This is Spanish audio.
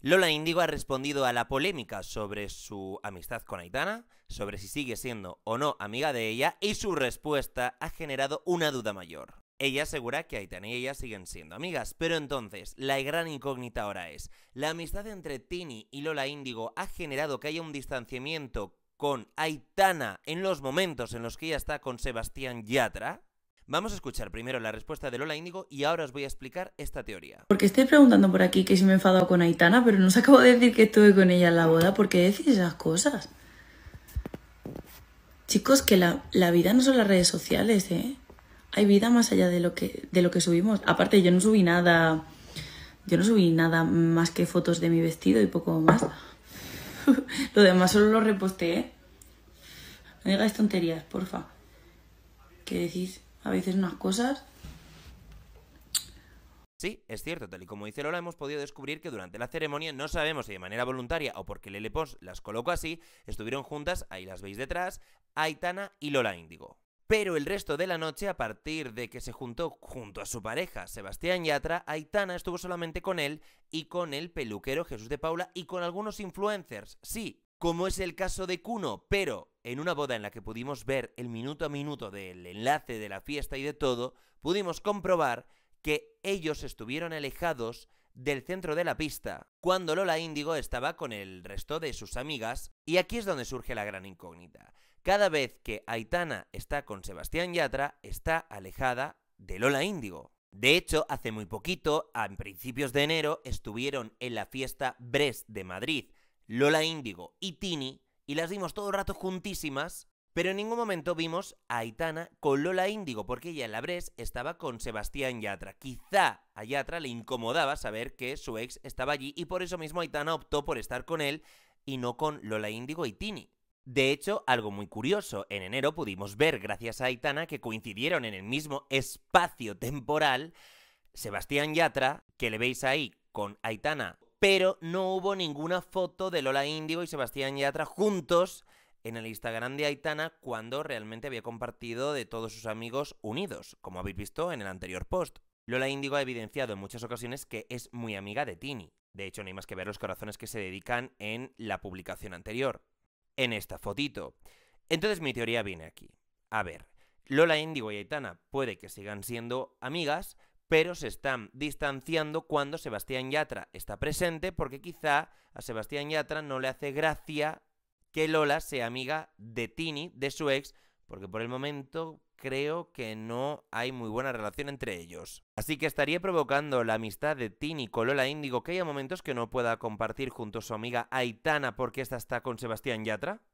Lola Indigo ha respondido a la polémica sobre su amistad con Aitana, sobre si sigue siendo o no amiga de ella, y su respuesta ha generado una duda mayor. Ella asegura que Aitana y ella siguen siendo amigas, pero entonces la gran incógnita ahora es, ¿la amistad entre Tini y Lola Índigo ha generado que haya un distanciamiento con Aitana en los momentos en los que ella está con Sebastián Yatra? Vamos a escuchar primero la respuesta de Lola Índigo y ahora os voy a explicar esta teoría. Porque estoy preguntando por aquí que si me he enfadado con Aitana, pero no os acabo de decir que estuve con ella en la boda. ¿Por qué decís esas cosas? Chicos, que la, vida no son las redes sociales, ¿eh? Hay vida más allá de lo que, de lo que subimos. Aparte, yo no subí nada. Yo no subí nada más que fotos de mi vestido y poco más. lo demás solo lo reposté, No digáis tonterías, porfa. ¿Qué decís? a veces unas cosas. Sí, es cierto, tal y como dice Lola, hemos podido descubrir que durante la ceremonia, no sabemos si de manera voluntaria o porque Lele Pons las colocó así, estuvieron juntas, ahí las veis detrás, Aitana y Lola Índigo. Pero el resto de la noche, a partir de que se juntó junto a su pareja Sebastián Yatra, Aitana estuvo solamente con él y con el peluquero Jesús de Paula y con algunos influencers. Sí, como es el caso de Kuno, pero en una boda en la que pudimos ver el minuto a minuto del enlace de la fiesta y de todo, pudimos comprobar que ellos estuvieron alejados del centro de la pista, cuando Lola Índigo estaba con el resto de sus amigas, y aquí es donde surge la gran incógnita. Cada vez que Aitana está con Sebastián Yatra, está alejada de Lola Índigo. De hecho, hace muy poquito, a principios de enero, estuvieron en la fiesta Brest de Madrid, Lola Índigo y Tini, y las vimos todo el rato juntísimas, pero en ningún momento vimos a Aitana con Lola Índigo, porque ella en la Bres estaba con Sebastián Yatra. Quizá a Yatra le incomodaba saber que su ex estaba allí, y por eso mismo Aitana optó por estar con él y no con Lola Índigo y Tini. De hecho, algo muy curioso, en enero pudimos ver, gracias a Aitana, que coincidieron en el mismo espacio temporal Sebastián Yatra, que le veis ahí con Aitana pero no hubo ninguna foto de Lola Índigo y Sebastián Yatra juntos en el Instagram de Aitana cuando realmente había compartido de todos sus amigos unidos, como habéis visto en el anterior post. Lola Índigo ha evidenciado en muchas ocasiones que es muy amiga de Tini. De hecho, no hay más que ver los corazones que se dedican en la publicación anterior, en esta fotito. Entonces mi teoría viene aquí. A ver, Lola Índigo y Aitana puede que sigan siendo amigas, pero se están distanciando cuando Sebastián Yatra está presente porque quizá a Sebastián Yatra no le hace gracia que Lola sea amiga de Tini, de su ex, porque por el momento creo que no hay muy buena relación entre ellos. Así que estaría provocando la amistad de Tini con Lola Índigo que haya momentos que no pueda compartir junto a su amiga Aitana porque esta está con Sebastián Yatra.